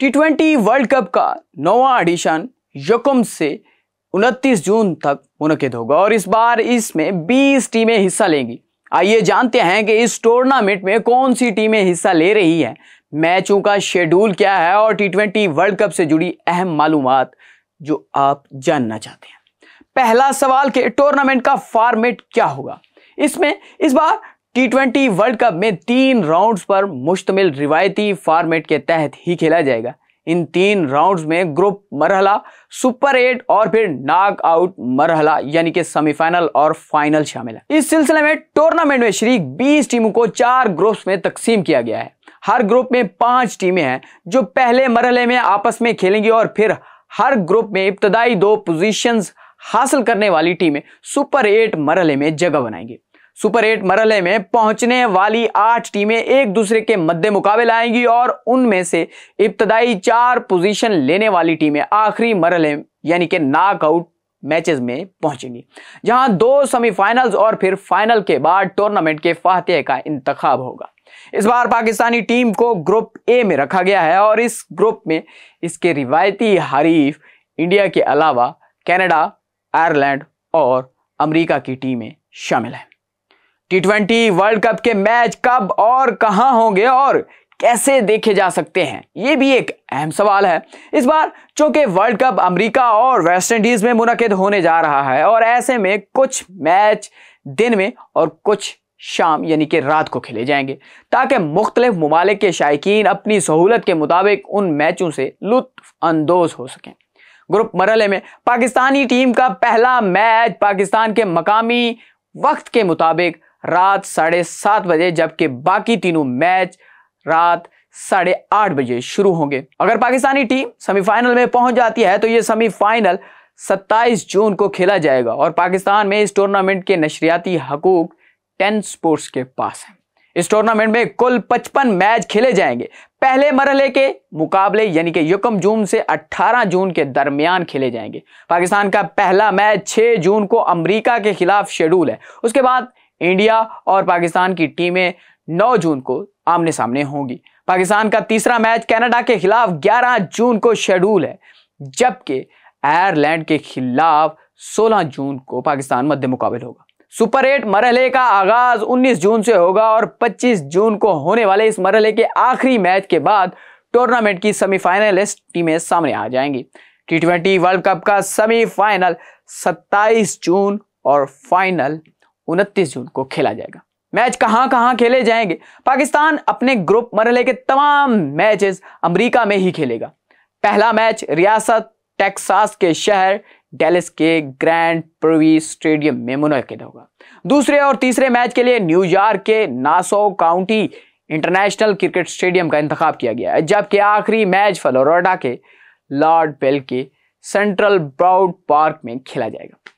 T twenty world cup का नौवा addition यकुम से 29 जून तक मुनद होगा और इस बार इसमें 20 टीमें हिस्सा लेंगी आइए जानते हैं कि इस टूर्नामेंट में कौन सी टीमें हिस्सा ले रही हैं मैचों का शेड्यूल क्या है और टी ट्वेंटी वर्ल्ड कप से जुड़ी अहम मालूम जो आप जानना चाहते हैं पहला सवाल के टूर्नामेंट का फॉर्मेट क्या होगा इसमें इस बार टी ट्वेंटी वर्ल्ड कप में तीन राउंड्स पर मुश्तमिल रिवायती फॉर्मेट के तहत ही खेला जाएगा इन तीन राउंड्स में ग्रुप मरहला सुपर एट और फिर नाक आउट मरहला यानी कि सेमीफाइनल और फाइनल शामिल है इस सिलसिले में टूर्नामेंट में शरीक 20 टीमों को चार ग्रुप्स में तकसीम किया गया है हर ग्रुप में पांच टीमें हैं जो पहले मरहले में आपस में खेलेंगी और फिर हर ग्रुप में इब्तदाई दो पोजिशन हासिल करने वाली टीमें सुपर एट मरहले में जगह बनाएंगी सुपर एट मरहले में पहुंचने वाली आठ टीमें एक दूसरे के मद्दे मुकाबले आएंगी और उनमें से इब्तदाई चार पोजीशन लेने वाली टीमें आखिरी मरहले यानी कि नॉकआउट मैचेस में पहुंचेंगी जहां दो सेमीफाइनल्स और फिर फाइनल के बाद टूर्नामेंट के फातह का इंतखब होगा इस बार पाकिस्तानी टीम को ग्रुप ए में रखा गया है और इस ग्रुप में इसके रिवायती हरीफ इंडिया के अलावा कैनेडा आयरलैंड और अमरीका की टीमें शामिल हैं टी ट्वेंटी वर्ल्ड कप के मैच कब और कहाँ होंगे और कैसे देखे जा सकते हैं ये भी एक अहम सवाल है इस बार चूंकि वर्ल्ड कप अमेरिका और वेस्ट इंडीज में मुनद होने जा रहा है और ऐसे में कुछ मैच दिन में और कुछ शाम यानी कि रात को खेले जाएंगे ताकि मुख्तलिफ ममालिक के शायकीन अपनी सहूलत के मुताबिक उन मैचों से लुत्फानंदोज हो सकें ग्रुप मरले में पाकिस्तानी टीम का पहला मैच पाकिस्तान के मकामी वक्त के मुताबिक रात साढ़े सात बजे जबकि बाकी तीनों मैच रात साढ़े आठ बजे शुरू होंगे अगर पाकिस्तानी टीम सेमीफाइनल में पहुंच जाती है तो ये सेमीफाइनल 27 जून को खेला जाएगा और पाकिस्तान में इस टूर्नामेंट के नशरियाती हकूक टेन स्पोर्ट्स के पास हैं इस टूर्नामेंट में कुल 55 मैच खेले जाएंगे पहले मरहले के मुकाबले यानी कि यकम जून से 18 जून के दरमियान खेले जाएंगे पाकिस्तान का पहला मैच 6 जून को अमेरिका के खिलाफ शेड्यूल है उसके बाद इंडिया और पाकिस्तान की टीमें 9 जून को आमने सामने होंगी पाकिस्तान का तीसरा मैच कनाडा के खिलाफ 11 जून को शेड्यूल है जबकि आयरलैंड के खिलाफ 16 जून को पाकिस्तान मध्य मुकाबल होगा सुपर एट मरहले का आगाज 19 जून से होगा और 25 जून को होने वाले इस मरहले के आखिरी मैच के बाद टूर्नामेंट की सेमीफाइनलिस्ट टीमें सामने आ जाएंगी टी ट्वेंटी वर्ल्ड कप का सेमीफाइनल 27 जून और फाइनल उनतीस जून को खेला जाएगा मैच कहां कहां खेले जाएंगे पाकिस्तान अपने ग्रुप मरले के तमाम मैचेस अमेरिका में ही खेलेगा पहला मैच रियासत टेक्सास के शहर डेलिस के ग्रैंड प्रोवी स्टेडियम में मुनद होगा दूसरे और तीसरे मैच के लिए न्यूयॉर्क के नासो काउंटी इंटरनेशनल क्रिकेट स्टेडियम का इंतखब किया गया है जबकि आखिरी मैच फ्लोरिडा के लॉर्ड बेल के सेंट्रल ब्राउड पार्क में खेला जाएगा